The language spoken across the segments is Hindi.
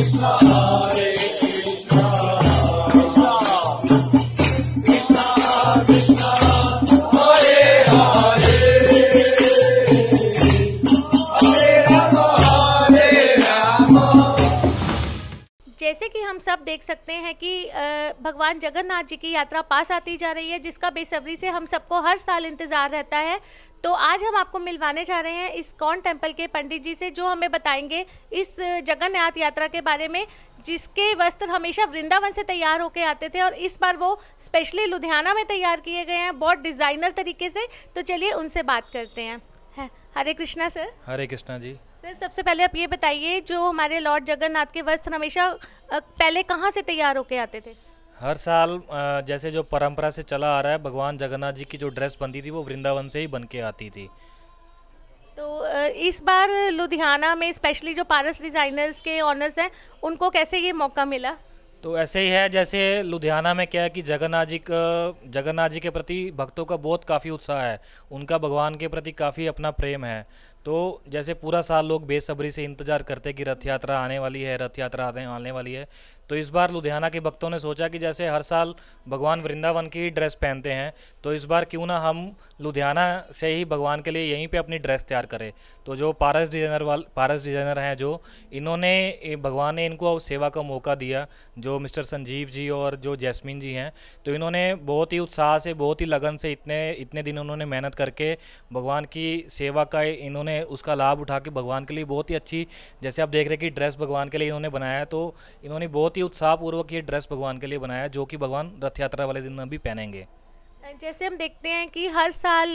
Hare हम सब देख सकते हैं कि भगवान जगन्नाथ जी की यात्रा पास आती जा रही है जिसका बेसब्री से हम सबको हर साल इंतज़ार रहता है तो आज हम आपको मिलवाने जा रहे हैं इस कौन टेम्पल के पंडित जी से जो हमें बताएंगे इस जगन्नाथ यात्रा के बारे में जिसके वस्त्र हमेशा वृंदावन से तैयार होकर आते थे और इस बार वो स्पेशली लुधियाना में तैयार किए गए हैं बहुत डिज़ाइनर तरीके से तो चलिए उनसे बात करते हैं हरे कृष्णा सर हरे कृष्णा जी सर सबसे पहले आप ये बताइए जो हमारे लॉर्ड जगन्नाथ के वस्त्र हमेशा पहले कहाँ से तैयार होके आते थे हर साल जैसे जो परंपरा से चला आ रहा है भगवान जगन्नाथ जी की जो ड्रेस बनती थी वो वृंदावन से ही बन के आती थी तो इस बार लुधियाना में स्पेशली जो पारस डिज़ाइनर्स के ऑनर्स हैं उनको कैसे ये मौका मिला तो ऐसे ही है जैसे लुधियाना में क्या है कि जगन्नाथ जी का जगन्नाथ जी के प्रति भक्तों का बहुत काफ़ी उत्साह है उनका भगवान के प्रति काफ़ी अपना प्रेम है तो जैसे पूरा साल लोग बेसब्री से इंतजार करते कि रथ यात्रा आने वाली है रथ यात्रा आने वाली है तो इस बार लुधियाना के भक्तों ने सोचा कि जैसे हर साल भगवान वृंदावन की ही ड्रेस पहनते हैं तो इस बार क्यों ना हम लुधियाना से ही भगवान के लिए यहीं पे अपनी ड्रेस तैयार करें तो जो पारस डिजाइनर वाल पारस डिजाइनर हैं जो इन्होंने भगवान ने इनको सेवा का मौका दिया जो मिस्टर संजीव जी और जो जैस्मिन जी हैं तो इन्होंने बहुत ही उत्साह से बहुत ही लगन से इतने इतने दिन उन्होंने मेहनत करके भगवान की सेवा का इन्होंने इन्होंने उसका लाभ उठा के भगवान के लिए बहुत ही अच्छी जैसे आप देख रहे हैं कि ड्रेस भगवान के लिए इन्होंने बनाया तो इन्होंने बहुत ही उत्साहपूर्वक ये ड्रेस भगवान के लिए बनाया जो कि भगवान रथ यात्रा वाले दिन में भी पहनेंगे जैसे हम देखते हैं कि हर साल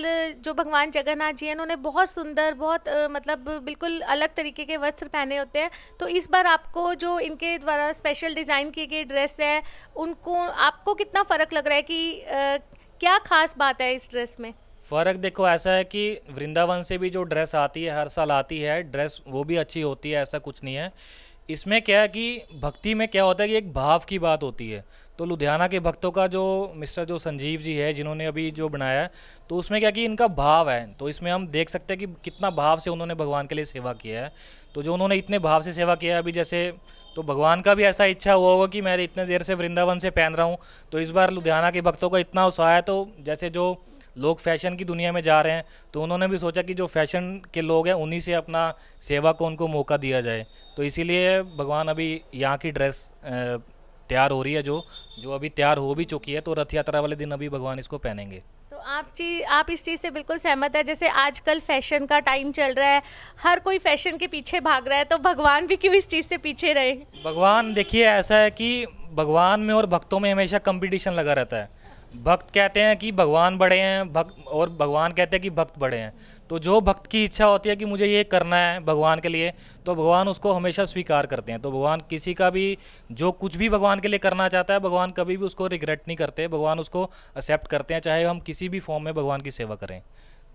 जो भगवान जगन्नाथ जी हैं उन्होंने बहुत सुंदर बहुत मतलब बिल्कुल अलग तरीके के वस्त्र पहने होते हैं तो इस बार आपको जो इनके द्वारा स्पेशल डिज़ाइन किए गए ड्रेस है उनको आपको कितना फ़र्क लग रहा है कि आ, क्या खास बात है इस ड्रेस में फ़र्क देखो ऐसा है कि वृंदावन से भी जो ड्रेस आती है हर साल आती है ड्रेस वो भी अच्छी होती है ऐसा कुछ नहीं है इसमें क्या है कि भक्ति में क्या होता है कि एक भाव की बात होती है तो लुधियाना के भक्तों का जो मिस्टर जो संजीव जी है जिन्होंने अभी जो बनाया है तो उसमें क्या कि इनका भाव है तो इसमें हम देख सकते हैं कि कितना भाव से उन्होंने भगवान के लिए सेवा किया है तो जो उन्होंने इतने भाव से सेवा किया है अभी जैसे तो भगवान का भी ऐसा इच्छा हुआ होगा कि मैं इतने देर से वृंदावन से पहन रहा हूँ तो इस बार लुधियाना के भक्तों का इतना उत्साह है तो जैसे जो लोग फैशन की दुनिया में जा रहे हैं तो उन्होंने भी सोचा कि जो फैशन के लोग हैं उन्हीं से अपना सेवा को उनको मौका दिया जाए तो इसीलिए भगवान अभी यहाँ की ड्रेस तैयार हो रही है जो जो अभी तैयार हो भी चुकी है तो रथ यात्रा वाले दिन अभी भगवान इसको पहनेंगे तो आप चीज आप इस चीज़ से बिल्कुल सहमत है जैसे आजकल फैशन का टाइम चल रहा है हर कोई फैशन के पीछे भाग रहा है तो भगवान भी क्यों इस चीज़ से पीछे रहे भगवान देखिए ऐसा है कि भगवान में और भक्तों में हमेशा कंपटीशन लगा रहता है भक्त कहते हैं कि भगवान बड़े हैं भक्त और भगवान कहते हैं कि भक्त बड़े हैं तो जो भक्त की इच्छा होती है कि मुझे ये करना है भगवान के लिए तो भगवान उसको हमेशा स्वीकार करते हैं तो भगवान किसी का भी जो कुछ भी भगवान के लिए करना चाहता है भगवान कभी भी उसको रिग्रेट नहीं करते भगवान उसको एक्सेप्ट करते हैं चाहे हम किसी भी फॉर्म में भगवान की सेवा करें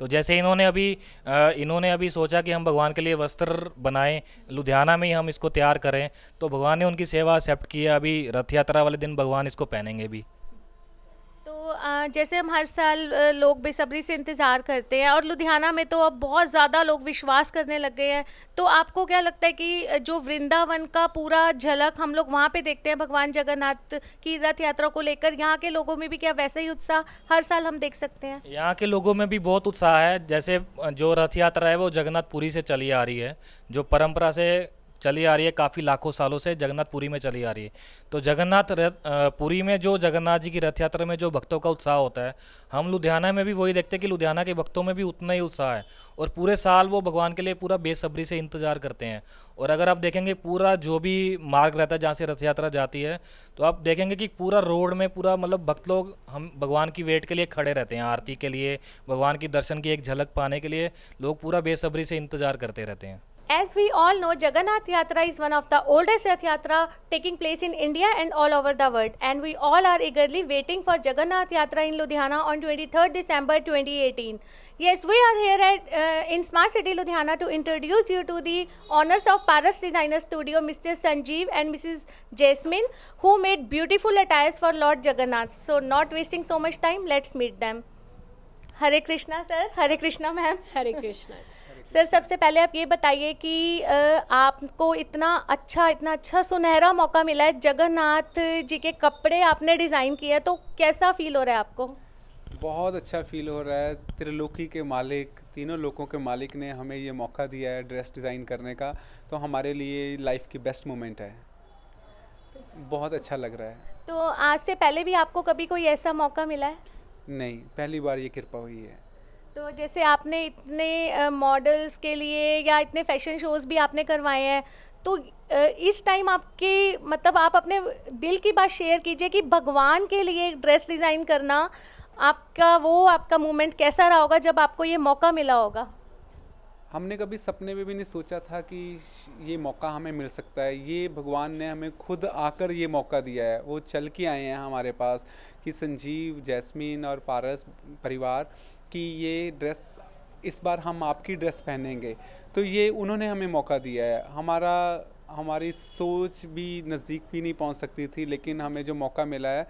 तो जैसे इन्होंने अभी इन्होंने अभी सोचा कि हम भगवान के लिए वस्त्र बनाएं लुधियाना में ही हम इसको तैयार करें तो भगवान ने उनकी सेवा एक्सेप्ट की है अभी रथ यात्रा वाले दिन भगवान इसको पहनेंगे भी जैसे हम हर साल लोग बेसब्री से इंतज़ार करते हैं और लुधियाना में तो अब बहुत ज़्यादा लोग विश्वास करने लग गए हैं तो आपको क्या लगता है कि जो वृंदावन का पूरा झलक हम लोग वहाँ पे देखते हैं भगवान जगन्नाथ की रथ यात्रा को लेकर यहाँ के लोगों में भी क्या वैसा ही उत्साह हर साल हम देख सकते हैं यहाँ के लोगों में भी बहुत उत्साह है जैसे जो रथ यात्रा है वो जगन्नाथ पूरी से चली आ रही है जो परम्परा से चली आ रही है काफ़ी लाखों सालों से जगन्नाथपुरी में चली आ रही है तो जगन्नाथ रथ पुरी में जो जगन्नाथ जी की रथ यात्रा में जो भक्तों का उत्साह होता है हम लुधियाना में भी वही देखते हैं कि लुधियाना के भक्तों में भी उतना ही उत्साह है और पूरे साल वो भगवान के लिए पूरा बेसब्री से इंतज़ार करते हैं और अगर आप देखेंगे पूरा जो भी मार्ग रहता है जहाँ से रथ यात्रा जाती है तो आप देखेंगे कि पूरा रोड में पूरा मतलब भक्त लोग हम भगवान की वेट के लिए खड़े रहते हैं आरती के लिए भगवान की दर्शन की एक झलक पाने के लिए लोग पूरा बेसब्री से इंतज़ार करते रहते हैं As we all know, Jagannath Yatra is one of the oldest Yatra taking place in India and all over the world. And we all are eagerly waiting for Jagannath Yatra in Ludhiana on 23rd December 2018. Yes, we are here at uh, in Smart City Ludhiana to introduce you to the owners of Paras Designer Studio, Mr. Sanjeev and Mrs. Jasmine, who made beautiful attires for Lord Jagannath. So not wasting so much time, let's meet them. Hare Krishna, sir. Hare Krishna, ma'am. Hare Krishna. Sir सबसे पहले आप ये बताइए कि आपको इतना अच्छा इतना अच्छा सुनहरा मौका मिला है जगन्नाथ जी के कपड़े आपने डिज़ाइन किया तो कैसा फील हो रहा है आपको बहुत अच्छा फील हो रहा है त्रिलोकी के मालिक तीनों लोगों के मालिक ने हमें ये मौका दिया है ड्रेस डिज़ाइन करने का तो हमारे लिए लाइफ की बेस्ट मोमेंट है बहुत अच्छा लग रहा है तो आज से पहले भी आपको कभी कोई ऐसा मौका मिला है नहीं पहली बार ये कृपा हुई है तो जैसे आपने इतने मॉडल्स के लिए या इतने फैशन शोज भी आपने करवाए हैं तो इस टाइम आपके मतलब आप अपने दिल की बात शेयर कीजिए कि भगवान के लिए ड्रेस डिज़ाइन करना आपका वो आपका मोमेंट कैसा रहा होगा जब आपको ये मौका मिला होगा हमने कभी सपने में भी नहीं सोचा था कि ये मौका हमें मिल सकता है ये भगवान ने हमें खुद आकर ये मौका दिया है वो चल के आए हैं हमारे पास कि संजीव जैस्मीन और पारस परिवार कि ये ड्रेस इस बार हम आपकी ड्रेस पहनेंगे तो ये उन्होंने हमें मौका दिया है हमारा हमारी सोच भी नज़दीक भी नहीं पहुंच सकती थी लेकिन हमें जो मौका मिला है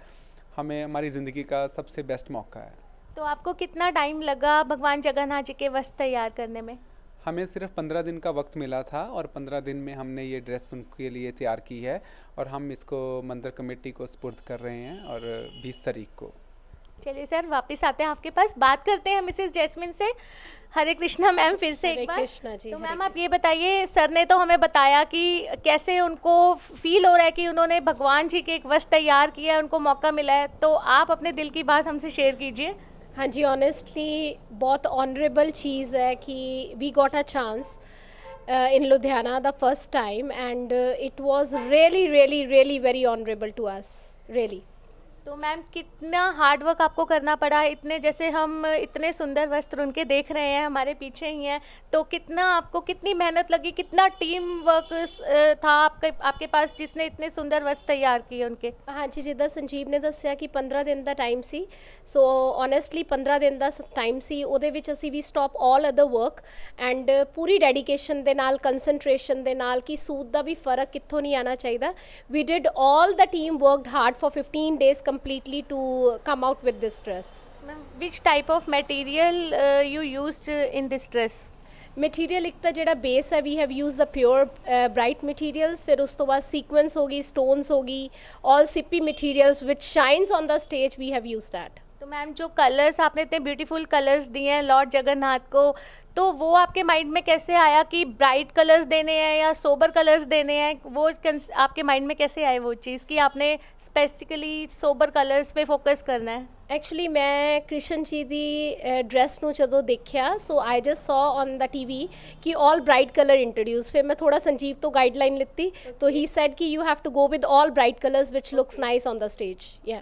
हमें हमारी ज़िंदगी का सबसे बेस्ट मौका है तो आपको कितना टाइम लगा भगवान जगन्नाथ जी के वस्त्र तैयार करने में हमें सिर्फ पंद्रह दिन का वक्त मिला था और पंद्रह दिन में हमने ये ड्रेस उनके लिए तैयार की है और हम इसको मंदिर कमेटी को स्पुर्द कर रहे हैं और बीस तारीख को चलिए सर वापस आते हैं आपके पास बात करते हैं मिसेस जैस्मिन से हरे कृष्णा मैम फिर से एक बार कृष्णा जी तो मैम आप ये बताइए सर ने तो हमें बताया कि कैसे उनको फील हो रहा है कि उन्होंने भगवान जी के एक वस्त्र तैयार किया है उनको मौका मिला है तो आप अपने दिल की बात हमसे शेयर कीजिए हाँ जी ऑनेस्टली बहुत ऑनरेबल चीज़ है कि we got a chance in Ludhiana the first time and it was really really really very honourable to us really तो मैम कितना हार्डवर्क आपको करना पड़ा है इतने जैसे हम इतने सुंदर वस्त्र उनके देख रहे हैं हमारे पीछे ही हैं तो कितना आपको कितनी मेहनत लगी कितना टीम वर्क था आपके आपके पास जिसने इतने सुंदर वस्त्र तैयार किए उनके हाँ जी जिदा संजीव ने दसिया कि पंद्रह दिन का टाइम सी सो ऑनैसटली पंद्रह दिन का टाइम ਸੀ ਉਹਦੇ असी वी stop all other work and पूरी ਪੂਰੀ के नाल ਨਾਲ के नाल कि सूद का भी फर्क कितों नहीं आना चाहिए we did all the team team hard for fifteen days come completely to come out with this dress which type of material uh, you used uh, in this dress material एक तो जो बेस है we have use the pure bright materials फिर उस तो बाद सीकुएंस होगी स्टोनस होगी ऑल सिपी materials which shines on the stage we have use that तो मैम जो कलर्स आपने इतने ब्यूटीफुल कलर्स दिए हैं लॉर्ड जगन्नाथ को तो वो आपके माइंड में कैसे आया कि ब्राइट कलर्स देने हैं या सोबर कलर्स देने हैं वो आपके माइंड में कैसे आए वो चीज़ कि आपने स्पेसिफिकली सोबर कलर्स पे फोकस करना है एक्चुअली मैं कृष्ण जी की ड्रैस न जो देखा so I just saw on the TV कि ऑल ब्राइट कलर इंट्रोड्यूस फिर मैं थोड़ा संजीव तो गाइडलाइन लेती तो ही सैड कि you have to go with all bright colours which looks nice on the stage या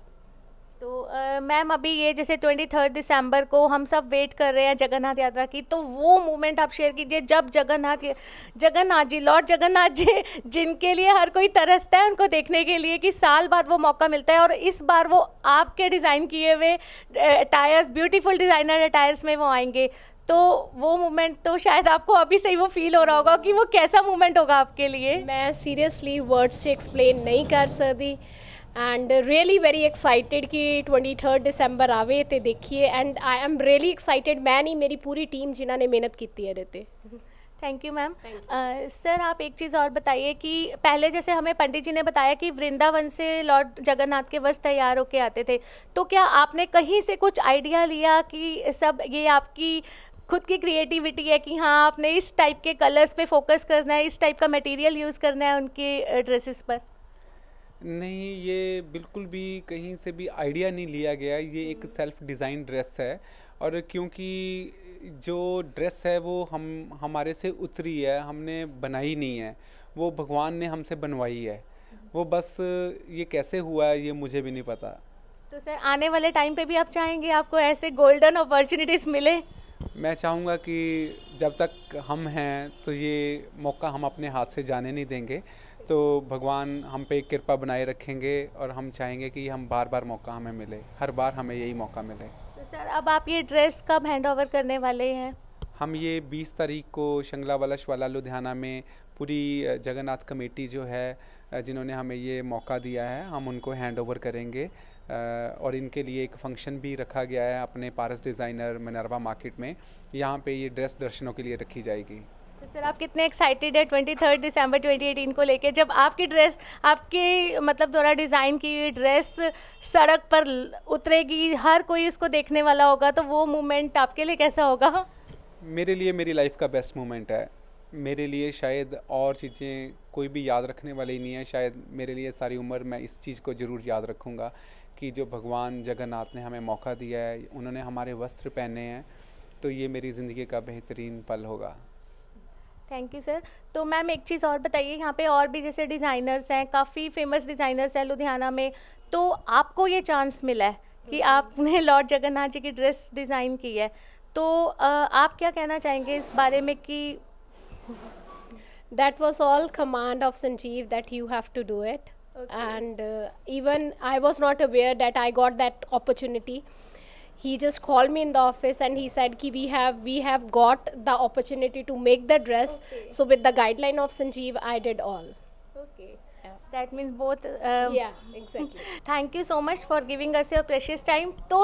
तो मैम अभी ये जैसे ट्वेंटी थर्ड दिसंबर को हम सब वेट कर रहे हैं जगन्नाथ यात्रा की तो वो मोमेंट आप शेयर कीजिए जब जगन्नाथ जगन्नाथ जी लॉर्ड जगन्नाथ जी जिनके लिए हर कोई तरसता है उनको देखने के लिए कि साल बाद वो मौका मिलता है और इस बार वो आपके डिज़ाइन किए हुए टायर्स ब्यूटीफुल डिज़ाइनर अटायर्स में वो आएंगे तो वो मोमेंट तो शायद आपको अभी से ही वो फील हो रहा होगा कि वो कैसा मोमेंट होगा आपके लिए मैं सीरियसली वर्ड्स से एक्सप्लेन नहीं कर सकती एंड रियली वेरी एक्साइटेड कि ट्वेंटी थर्ड दिसंबर आवे तो देखिए and I am really excited मैं नहीं मेरी पूरी टीम जिन्होंने मेहनत की है देते थैंक यू मैम सर आप एक चीज़ और बताइए कि पहले जैसे हमें पंडित जी ने बताया कि वृंदावन से लॉर्ड जगन्नाथ के वर्ष तैयार होके आते थे तो क्या आपने कहीं से कुछ आइडिया लिया कि सब ये आपकी खुद की क्रिएटिविटी है कि हाँ आपने इस टाइप के कलर्स पे फोकस करना है इस टाइप का मटेरियल यूज़ करना है उनके ड्रेसेस uh, पर नहीं ये बिल्कुल भी कहीं से भी आइडिया नहीं लिया गया ये एक सेल्फ डिज़ाइन ड्रेस है और क्योंकि जो ड्रेस है वो हम हमारे से उतरी है हमने बनाई नहीं है वो भगवान ने हमसे बनवाई है हम्म। वो बस ये कैसे हुआ है ये मुझे भी नहीं पता तो सर आने वाले टाइम पे भी आप चाहेंगे आपको ऐसे गोल्डन अपॉर्चुनिटीज़ मिले मैं चाहूँगा कि जब तक हम हैं तो ये मौका हम अपने हाथ से जाने नहीं देंगे तो भगवान हम पे कृपा बनाए रखेंगे और हम चाहेंगे कि हम बार बार मौका हमें मिले हर बार हमें यही मौका मिले तो सर अब आप ये ड्रेस कब हैंड ओवर करने वाले हैं हम ये 20 तारीख को शंगला वाला लुधियाना में पूरी जगन्नाथ कमेटी जो है जिन्होंने हमें ये मौका दिया है हम उनको हैंड ओवर करेंगे और इनके लिए एक फंक्शन भी रखा गया है अपने पारस डिज़ाइनर मनरवा मार्केट में यहाँ पे ये ड्रेस दर्शनों के लिए रखी जाएगी तो सर आप कितने एक्साइटेड है twenty third December twenty eighteen को लेके जब आपकी ड्रेस आपके मतलब द्वारा डिज़ाइन की हुई ड्रेस सड़क पर उतरेगी हर कोई उसको देखने वाला होगा तो वो मोमेंट आपके लिए कैसा होगा मेरे लिए मेरी लाइफ का बेस्ट मोमेंट है मेरे लिए शायद और चीज़ें कोई भी याद रखने वाली नहीं है शायद मेरे लिए सारी उम्र मैं इस चीज़ को ज़रूर याद रखूँगा कि जो भगवान जगन्नाथ ने हमें मौका दिया है उन्होंने हमारे वस्त्र पहने हैं तो ये मेरी ज़िंदगी का बेहतरीन पल होगा थैंक यू सर तो मैम एक चीज़ और बताइए यहाँ पे और भी जैसे डिज़ाइनर्स हैं काफ़ी फेमस डिज़ाइनर्स हैं लुधियाना में तो आपको ये चांस मिला है कि हम्म। आपने लॉर्ड जगन्नाथ जी की ड्रेस डिज़ाइन की है तो आप क्या कहना चाहेंगे इस बारे में कि that was all command of Sanjeev that you have to do it Okay. And uh, even I was not aware that I got that opportunity. He just called me in the office and he said Ki, we have we have got the opportunity to make the dress. Okay. So with the guideline of Sanjeev, I did all. Okay. that means both um, yeah exactly thank you so much for giving us your precious time तो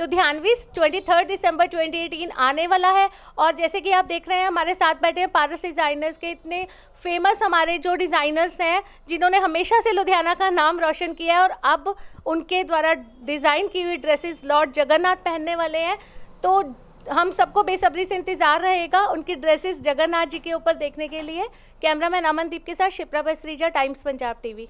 लुधियानवी थर्ड दिसंबर 2018 आने वाला है और जैसे कि आप देख रहे हैं हमारे साथ बैठे हैं पारस डिज़ाइनर्स के इतने फेमस हमारे जो डिज़ाइनर्स हैं जिन्होंने हमेशा से लुधियाना का नाम रोशन किया है और अब उनके द्वारा डिज़ाइन की हुई ड्रेसेस लॉर्ड जगन्नाथ पहनने वाले हैं तो हम सबको बेसब्री से इंतज़ार रहेगा उनकी ड्रेसेस जगन्नाथ जी के ऊपर देखने के लिए कैमरामैन अमनदीप के साथ शिप्रा बसरीजा टाइम्स पंजाब टीवी